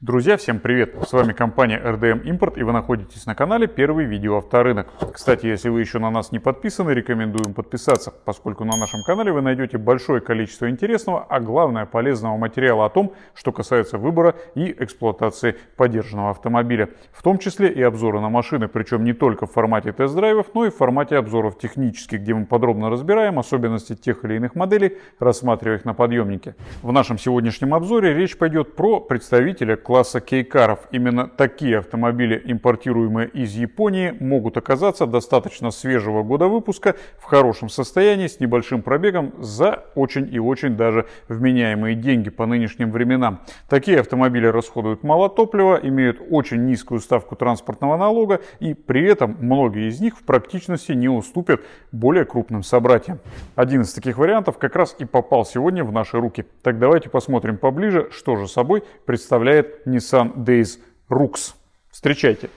Друзья, всем привет! С вами компания RDM Import и вы находитесь на канале Первый видео авторынок. Кстати, если вы еще на нас не подписаны, рекомендуем подписаться, поскольку на нашем канале вы найдете большое количество интересного, а главное полезного материала о том, что касается выбора и эксплуатации поддержанного автомобиля. В том числе и обзоры на машины, причем не только в формате тест-драйвов, но и в формате обзоров технических, где мы подробно разбираем особенности тех или иных моделей, рассматривая их на подъемнике. В нашем сегодняшнем обзоре речь пойдет про представителя класса кейкаров. Именно такие автомобили, импортируемые из Японии, могут оказаться достаточно свежего года выпуска, в хорошем состоянии, с небольшим пробегом, за очень и очень даже вменяемые деньги по нынешним временам. Такие автомобили расходуют мало топлива, имеют очень низкую ставку транспортного налога и при этом многие из них в практичности не уступят более крупным собратьям. Один из таких вариантов как раз и попал сегодня в наши руки. Так давайте посмотрим поближе, что же собой представляет Nissan Days Rux. Встречайте.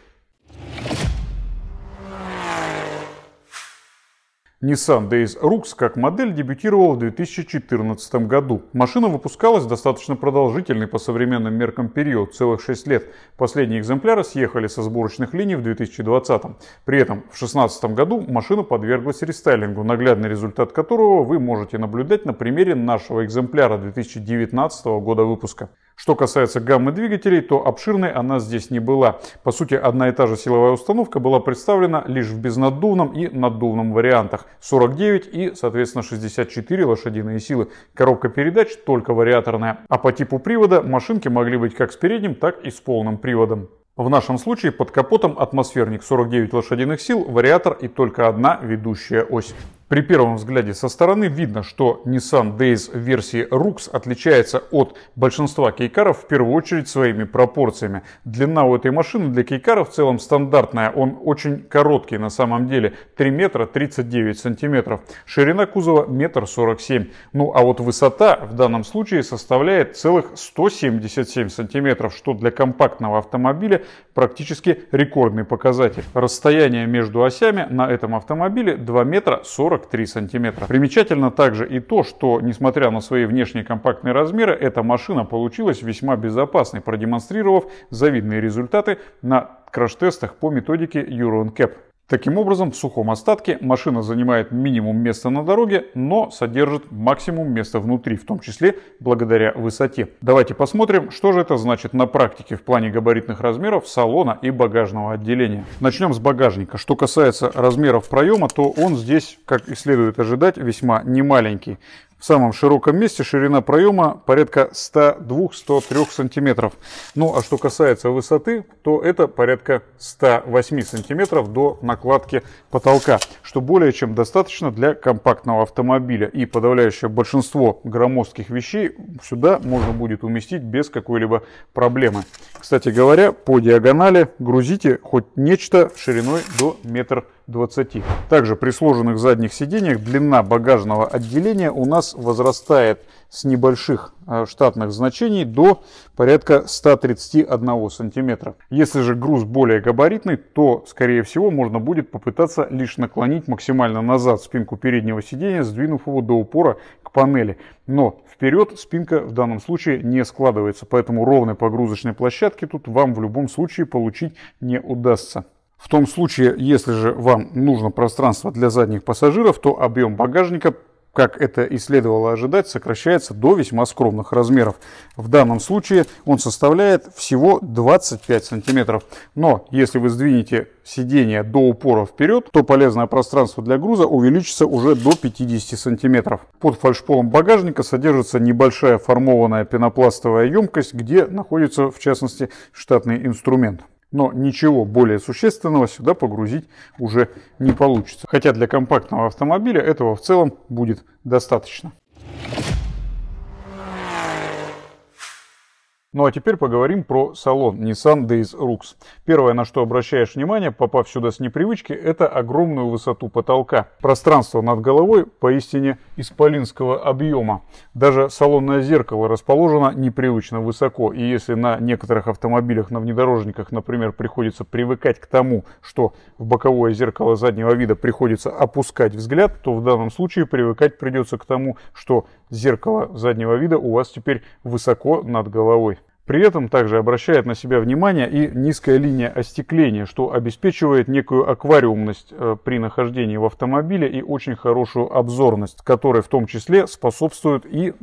Nissan Days Rux как модель дебютировала в 2014 году. Машина выпускалась достаточно продолжительный по современным меркам период, целых 6 лет. Последние экземпляры съехали со сборочных линий в 2020. При этом в 2016 году машина подверглась рестайлингу, наглядный результат которого вы можете наблюдать на примере нашего экземпляра 2019 года выпуска. Что касается гаммы двигателей, то обширной она здесь не была. По сути, одна и та же силовая установка была представлена лишь в безнаддувном и наддувном вариантах. 49 и, соответственно, 64 лошадиные силы. Коробка передач только вариаторная. А по типу привода машинки могли быть как с передним, так и с полным приводом. В нашем случае под капотом атмосферник 49 лошадиных сил, вариатор и только одна ведущая ось. При первом взгляде со стороны видно, что Nissan Days версии Rux отличается от большинства кейкаров в первую очередь своими пропорциями. Длина у этой машины для кейкара в целом стандартная, он очень короткий на самом деле, 3 метра 39 сантиметров. Ширина кузова 1,47 семь. Ну а вот высота в данном случае составляет целых 177 сантиметров, что для компактного автомобиля практически рекордный показатель. Расстояние между осями на этом автомобиле 2 метра 40 43 сантиметра. Примечательно также и то, что, несмотря на свои внешние компактные размеры, эта машина получилась весьма безопасной, продемонстрировав завидные результаты на краш-тестах по методике Euro NCAP. Таким образом, в сухом остатке машина занимает минимум места на дороге, но содержит максимум места внутри, в том числе благодаря высоте. Давайте посмотрим, что же это значит на практике в плане габаритных размеров салона и багажного отделения. Начнем с багажника. Что касается размеров проема, то он здесь, как и следует ожидать, весьма немаленький в самом широком месте ширина проема порядка 102-103 сантиметров. Ну а что касается высоты, то это порядка 108 сантиметров до накладки потолка, что более чем достаточно для компактного автомобиля. И подавляющее большинство громоздких вещей сюда можно будет уместить без какой-либо проблемы. Кстати говоря, по диагонали грузите хоть нечто шириной до метра. 20. Также при сложенных задних сиденьях длина багажного отделения у нас возрастает с небольших э, штатных значений до порядка 131 сантиметра. Если же груз более габаритный, то, скорее всего, можно будет попытаться лишь наклонить максимально назад спинку переднего сиденья сдвинув его до упора к панели. Но вперед спинка в данном случае не складывается, поэтому ровной погрузочной площадки тут вам в любом случае получить не удастся. В том случае, если же вам нужно пространство для задних пассажиров, то объем багажника как это и следовало ожидать, сокращается до весьма скромных размеров. В данном случае он составляет всего 25 сантиметров. Но если вы сдвинете сиденье до упора вперед, то полезное пространство для груза увеличится уже до 50 сантиметров. Под фальшполом багажника содержится небольшая формованная пенопластовая емкость, где находится в частности штатный инструмент но ничего более существенного сюда погрузить уже не получится. Хотя для компактного автомобиля этого в целом будет достаточно. Ну а теперь поговорим про салон Nissan Days Rux. Первое, на что обращаешь внимание, попав сюда с непривычки, это огромную высоту потолка. Пространство над головой поистине исполинского объема. Даже салонное зеркало расположено непривычно высоко. И если на некоторых автомобилях, на внедорожниках, например, приходится привыкать к тому, что в боковое зеркало заднего вида приходится опускать взгляд, то в данном случае привыкать придется к тому, что зеркало заднего вида у вас теперь высоко над головой. При этом также обращает на себя внимание и низкая линия остекления, что обеспечивает некую аквариумность э, при нахождении в автомобиле и очень хорошую обзорность, которой в том числе способствуют и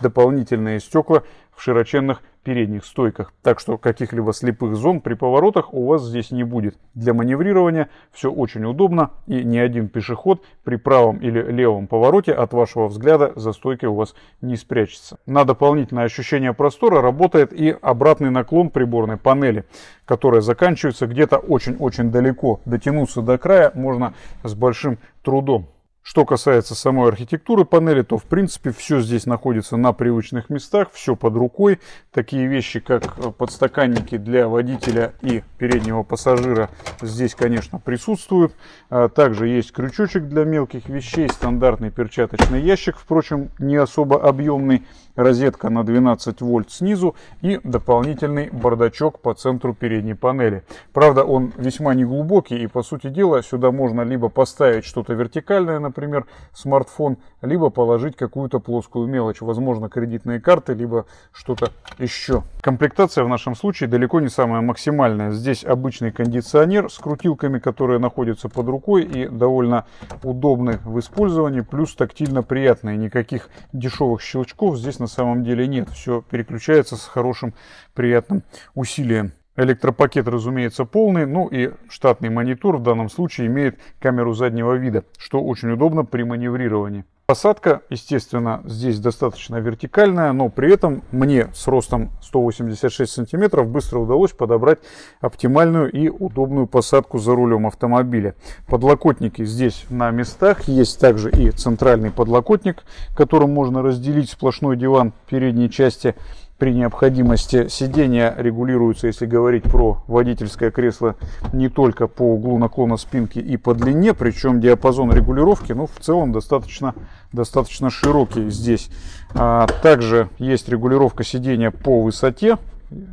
дополнительные стекла в широченных передних стойках, так что каких-либо слепых зон при поворотах у вас здесь не будет. Для маневрирования все очень удобно и ни один пешеход при правом или левом повороте от вашего взгляда за стойки у вас не спрячется. На дополнительное ощущение простора работает и обратный наклон приборной панели, которая заканчивается где-то очень-очень далеко. Дотянуться до края можно с большим трудом. Что касается самой архитектуры панели, то в принципе все здесь находится на привычных местах, все под рукой. Такие вещи, как э, подстаканники для водителя и переднего пассажира здесь, конечно, присутствуют. А также есть крючочек для мелких вещей, стандартный перчаточный ящик, впрочем, не особо объемный, розетка на 12 вольт снизу и дополнительный бардачок по центру передней панели. Правда, он весьма неглубокий и, по сути дела, сюда можно либо поставить что-то вертикальное, например, например, смартфон, либо положить какую-то плоскую мелочь, возможно, кредитные карты, либо что-то еще. Комплектация в нашем случае далеко не самая максимальная. Здесь обычный кондиционер с крутилками, которые находятся под рукой и довольно удобны в использовании, плюс тактильно приятные. Никаких дешевых щелчков здесь на самом деле нет. Все переключается с хорошим приятным усилием. Электропакет, разумеется, полный, ну и штатный монитор в данном случае имеет камеру заднего вида, что очень удобно при маневрировании. Посадка, естественно, здесь достаточно вертикальная, но при этом мне с ростом 186 сантиметров быстро удалось подобрать оптимальную и удобную посадку за рулем автомобиля. Подлокотники здесь на местах, есть также и центральный подлокотник, которым можно разделить сплошной диван передней части при необходимости. Сиденья регулируются, если говорить про водительское кресло, не только по углу наклона спинки и по длине, причем диапазон регулировки, ну, в целом достаточно, достаточно широкий здесь. А также есть регулировка сидения по высоте,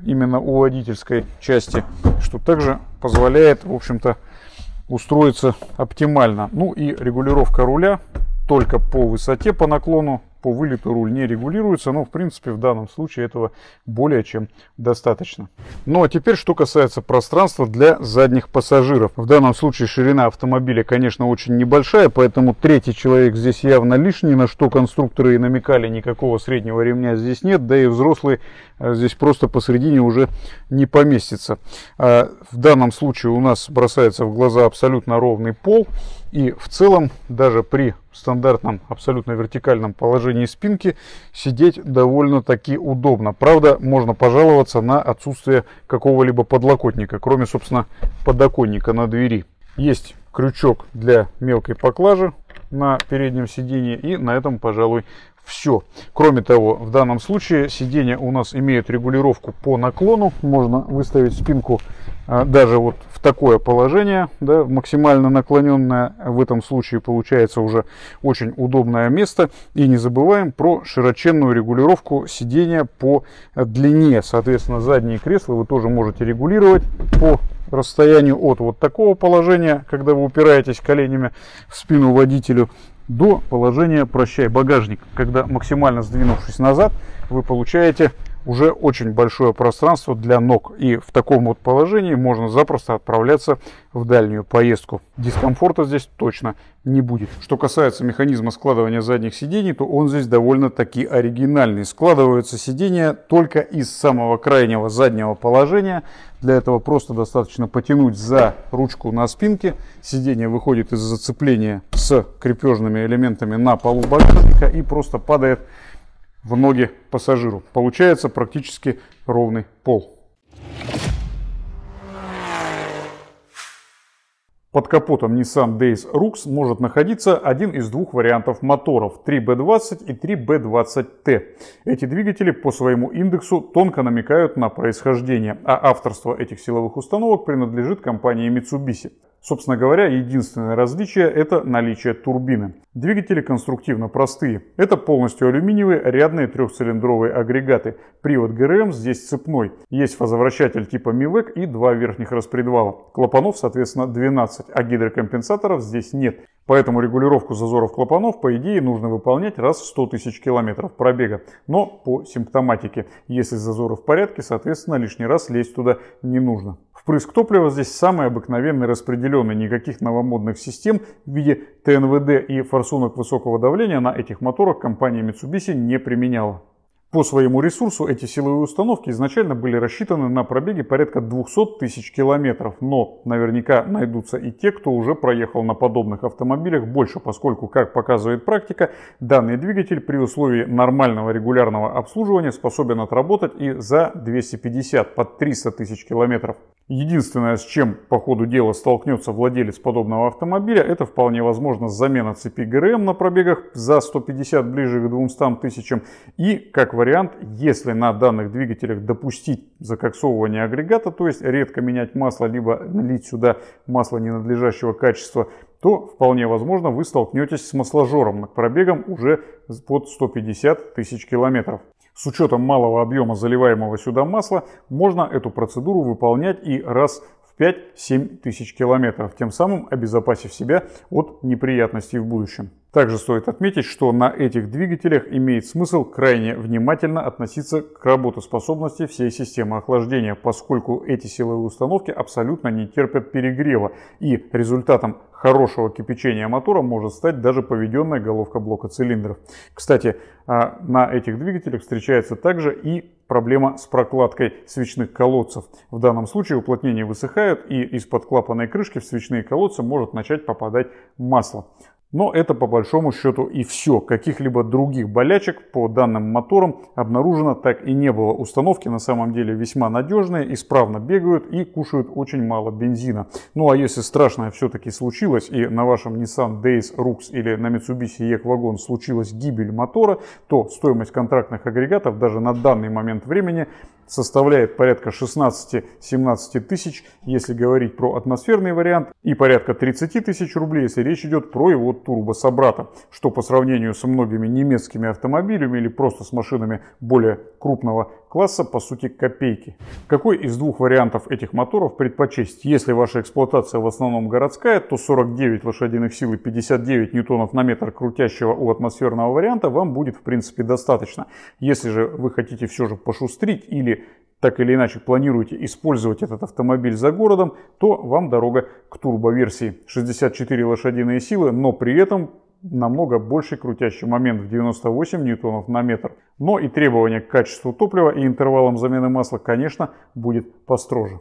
именно у водительской части, что также позволяет, в общем-то, устроиться оптимально. Ну и регулировка руля только по высоте, по наклону по вылету руль не регулируется, но в принципе в данном случае этого более чем достаточно. Ну а теперь, что касается пространства для задних пассажиров. В данном случае ширина автомобиля, конечно, очень небольшая, поэтому третий человек здесь явно лишний, на что конструкторы и намекали, никакого среднего ремня здесь нет, да и взрослый э, здесь просто посредине уже не поместится. А, в данном случае у нас бросается в глаза абсолютно ровный пол, и в целом, даже при стандартном абсолютно вертикальном положении спинки, сидеть довольно-таки удобно. Правда, можно пожаловаться на отсутствие какого-либо подлокотника, кроме, собственно, подоконника на двери. Есть крючок для мелкой поклажи на переднем сидении и на этом, пожалуй, все. Кроме того, в данном случае сиденье у нас имеет регулировку по наклону. Можно выставить спинку а, даже вот в такое положение, да, максимально наклоненное, в этом случае получается уже очень удобное место. И не забываем про широченную регулировку сидения по длине. Соответственно, задние кресла вы тоже можете регулировать по расстоянию от вот такого положения, когда вы упираетесь коленями в спину водителю, до положения «прощай багажник», когда максимально сдвинувшись назад, вы получаете уже очень большое пространство для ног. И в таком вот положении можно запросто отправляться в дальнюю поездку. Дискомфорта здесь точно не будет. Что касается механизма складывания задних сидений, то он здесь довольно-таки оригинальный. Складываются сидения только из самого крайнего заднего положения. Для этого просто достаточно потянуть за ручку на спинке. Сиденье выходит из зацепления с крепежными элементами на полу багажника и просто падает в ноги пассажиру. Получается практически ровный пол. Под капотом Nissan Days Rux может находиться один из двух вариантов моторов 3B20 и 3B20T. Эти двигатели по своему индексу тонко намекают на происхождение, а авторство этих силовых установок принадлежит компании Mitsubishi. Собственно говоря, единственное различие – это наличие турбины. Двигатели конструктивно простые. Это полностью алюминиевые рядные трехцилиндровые агрегаты. Привод ГРМ здесь цепной. Есть фазовращатель типа МИВЭК и два верхних распредвала. Клапанов, соответственно, 12, а гидрокомпенсаторов здесь нет. Поэтому регулировку зазоров клапанов, по идее, нужно выполнять раз в 100 тысяч километров пробега, но по симптоматике. Если зазоры в порядке, соответственно, лишний раз лезть туда не нужно. Впрыск топлива здесь самый обыкновенный распределенный, никаких новомодных систем в виде ТНВД и форсунок высокого давления на этих моторах компания Mitsubishi не применяла. По своему ресурсу эти силовые установки изначально были рассчитаны на пробеги порядка 200 тысяч километров, но наверняка найдутся и те, кто уже проехал на подобных автомобилях больше, поскольку, как показывает практика, данный двигатель при условии нормального регулярного обслуживания способен отработать и за 250 под 300 тысяч километров. Единственное, с чем по ходу дела столкнется владелец подобного автомобиля, это вполне возможно замена цепи ГРМ на пробегах за 150 ближе к 200 тысячам и, как вариант, вариант, если на данных двигателях допустить закоксовывание агрегата, то есть редко менять масло, либо налить сюда масло ненадлежащего качества, то вполне возможно вы столкнетесь с масложором над пробегом уже под 150 тысяч километров. С учетом малого объема заливаемого сюда масла можно эту процедуру выполнять и раз в 5-7 тысяч километров, тем самым обезопасив себя от неприятностей в будущем. Также стоит отметить, что на этих двигателях имеет смысл крайне внимательно относиться к работоспособности всей системы охлаждения, поскольку эти силовые установки абсолютно не терпят перегрева, и результатом хорошего кипячения мотора может стать даже поведенная головка блока цилиндров. Кстати, а, на этих двигателях встречается также и проблема с прокладкой свечных колодцев. В данном случае уплотнения высыхают и из-под клапанной крышки в свечные колодцы может начать попадать масло. Но это по большому счету и все. Каких-либо других болячек по данным моторам обнаружено так и не было. Установки на самом деле весьма надежные, исправно бегают и кушают очень мало бензина. Ну а если страшное все-таки случилось и на вашем Nissan Days Rux или на Mitsubishi e вагон случилась гибель мотора, то стоимость контрактных агрегатов даже на данный момент времени составляет порядка 16-17 тысяч, если говорить про атмосферный вариант, и порядка 30 тысяч рублей, если речь идет про его турбособрата, что по сравнению со многими немецкими автомобилями или просто с машинами более крупного класса, по сути, копейки. Какой из двух вариантов этих моторов предпочесть? Если ваша эксплуатация в основном городская, то 49 лошадиных сил и 59 ньютонов на метр крутящего у атмосферного варианта вам будет, в принципе, достаточно. Если же вы хотите все же пошустрить или так или иначе планируете использовать этот автомобиль за городом, то вам дорога к турбоверсии. 64 лошадиные силы, но при этом намного больше крутящий момент в 98 ньютонов на метр. Но и требования к качеству топлива и интервалам замены масла, конечно, будет построже.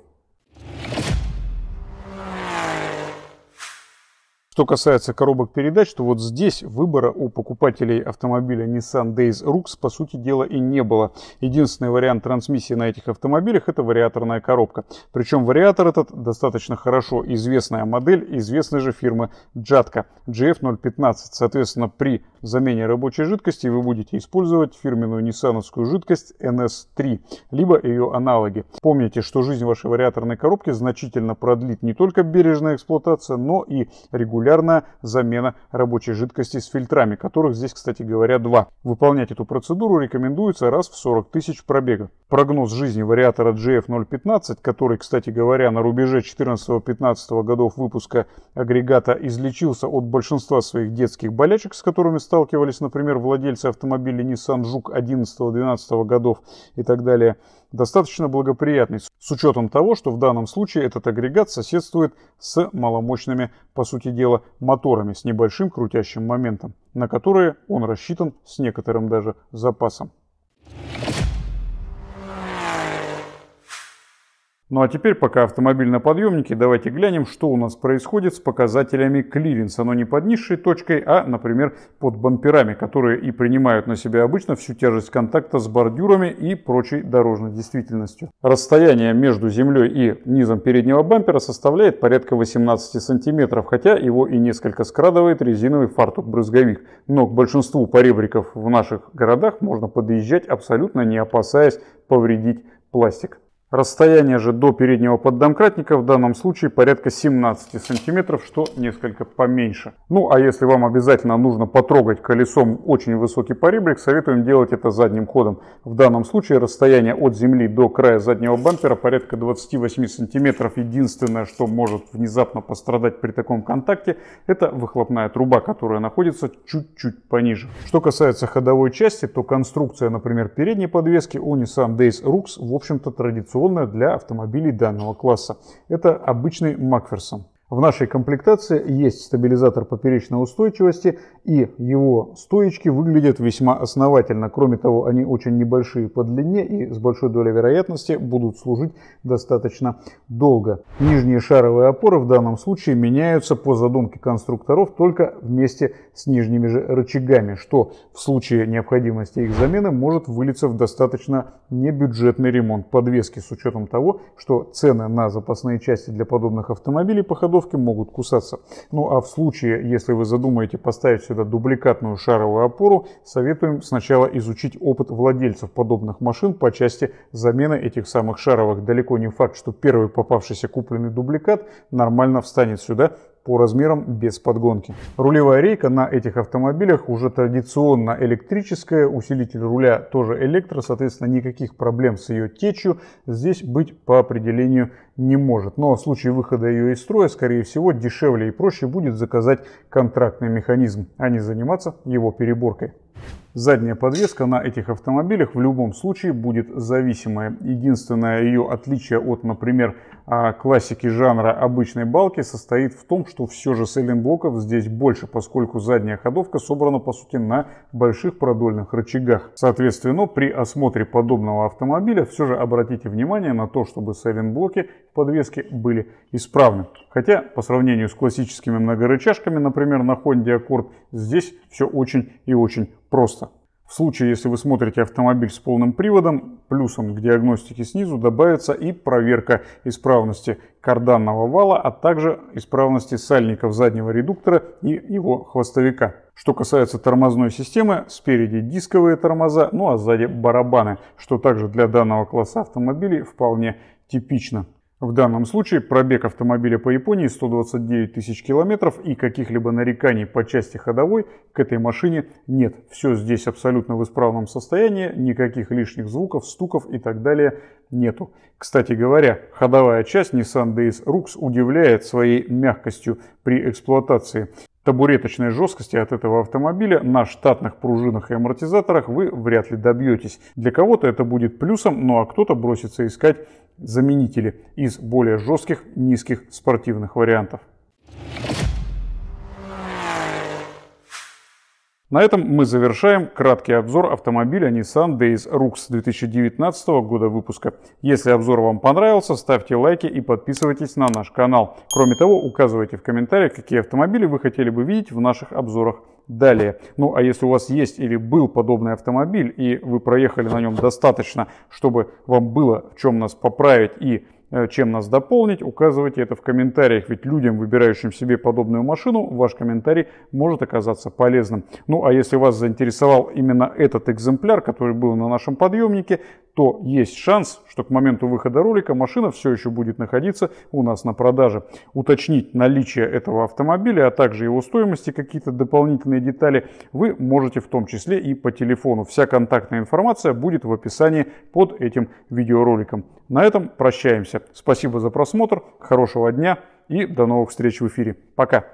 Что касается коробок передач, то вот здесь выбора у покупателей автомобиля Nissan Days Rux по сути дела и не было. Единственный вариант трансмиссии на этих автомобилях это вариаторная коробка. Причем вариатор этот достаточно хорошо известная модель известной же фирмы Jatka GF015. Соответственно, при в замене рабочей жидкости вы будете использовать фирменную ниссановскую жидкость NS3, либо ее аналоги. Помните, что жизнь вашей вариаторной коробки значительно продлит не только бережная эксплуатация, но и регулярная замена рабочей жидкости с фильтрами, которых здесь, кстати говоря, два. Выполнять эту процедуру рекомендуется раз в 40 тысяч пробегов. Прогноз жизни вариатора GF015, который, кстати говоря, на рубеже 14-15 годов выпуска агрегата излечился от большинства своих детских болячек, с которыми стал сталкивались, например, владельцы автомобилей Nissan Juke 11-12 годов и так далее, достаточно благоприятный, с учетом того, что в данном случае этот агрегат соседствует с маломощными, по сути дела, моторами с небольшим крутящим моментом, на которые он рассчитан с некоторым даже запасом. Ну а теперь, пока автомобиль на подъемнике, давайте глянем, что у нас происходит с показателями клиренса, но не под низшей точкой, а, например, под бамперами, которые и принимают на себя обычно всю тяжесть контакта с бордюрами и прочей дорожной действительностью. Расстояние между землей и низом переднего бампера составляет порядка 18 сантиметров, хотя его и несколько скрадывает резиновый фартук-брызговик. Но к большинству поребриков в наших городах можно подъезжать абсолютно не опасаясь повредить пластик. Расстояние же до переднего поддомкратника в данном случае порядка 17 сантиметров, что несколько поменьше. Ну а если вам обязательно нужно потрогать колесом очень высокий поребрик, советуем делать это задним ходом. В данном случае расстояние от земли до края заднего бампера порядка 28 сантиметров. Единственное, что может внезапно пострадать при таком контакте, это выхлопная труба, которая находится чуть-чуть пониже. Что касается ходовой части, то конструкция, например, передней подвески у Nissan Days Rux, в общем-то традиционная традиционная для автомобилей данного класса. Это обычный Макферсон. В нашей комплектации есть стабилизатор поперечной устойчивости и его стоечки выглядят весьма основательно. Кроме того, они очень небольшие по длине и с большой долей вероятности будут служить достаточно долго. Нижние шаровые опоры в данном случае меняются по задумке конструкторов только вместе с нижними же рычагами, что в случае необходимости их замены может вылиться в достаточно небюджетный ремонт подвески с учетом того, что цены на запасные части для подобных автомобилей по ходу голодовки могут кусаться. Ну а в случае, если вы задумаете поставить сюда дубликатную шаровую опору, советуем сначала изучить опыт владельцев подобных машин по части замены этих самых шаровых. Далеко не факт, что первый попавшийся купленный дубликат нормально встанет сюда по размерам без подгонки. Рулевая рейка на этих автомобилях уже традиционно электрическая, усилитель руля тоже электро, соответственно никаких проблем с ее течью здесь быть по определению не может. Но в случае выхода ее из строя, скорее всего, дешевле и проще будет заказать контрактный механизм, а не заниматься его переборкой. Задняя подвеска на этих автомобилях в любом случае будет зависимая. Единственное ее отличие от, например, а классики жанра обычной балки состоит в том, что все же сайлентблоков здесь больше, поскольку задняя ходовка собрана по сути на больших продольных рычагах. Соответственно, при осмотре подобного автомобиля все же обратите внимание на то, чтобы сайлентблоки в подвеске были исправны. Хотя по сравнению с классическими многорычажками, например, на Honda Accord, здесь все очень и очень просто. В случае, если вы смотрите автомобиль с полным приводом, плюсом к диагностике снизу добавится и проверка исправности карданного вала, а также исправности сальников заднего редуктора и его хвостовика. Что касается тормозной системы, спереди дисковые тормоза, ну а сзади барабаны, что также для данного класса автомобилей вполне типично. В данном случае пробег автомобиля по Японии 129 тысяч километров и каких-либо нареканий по части ходовой к этой машине нет. Все здесь абсолютно в исправном состоянии, никаких лишних звуков, стуков и так далее нету. Кстати говоря, ходовая часть Nissan DS Rux удивляет своей мягкостью при эксплуатации табуреточной жесткости от этого автомобиля на штатных пружинах и амортизаторах вы вряд ли добьетесь. Для кого-то это будет плюсом, ну а кто-то бросится искать заменители из более жестких низких спортивных вариантов. На этом мы завершаем краткий обзор автомобиля Nissan Days Rux 2019 года выпуска. Если обзор вам понравился, ставьте лайки и подписывайтесь на наш канал. Кроме того, указывайте в комментариях, какие автомобили вы хотели бы видеть в наших обзорах далее. Ну а если у вас есть или был подобный автомобиль и вы проехали на нем достаточно, чтобы вам было в чем нас поправить и Э, чем нас дополнить, указывайте это в комментариях, ведь людям, выбирающим себе подобную машину, ваш комментарий может оказаться полезным. Ну а если вас заинтересовал именно этот экземпляр, который был на нашем подъемнике, то есть шанс, что к моменту выхода ролика машина все еще будет находиться у нас на продаже. Уточнить наличие этого автомобиля, а также его стоимости, какие-то дополнительные детали вы можете в том числе и по телефону. Вся контактная информация будет в описании под этим видеороликом. На этом прощаемся. Спасибо за просмотр, хорошего дня и до новых встреч в эфире. Пока!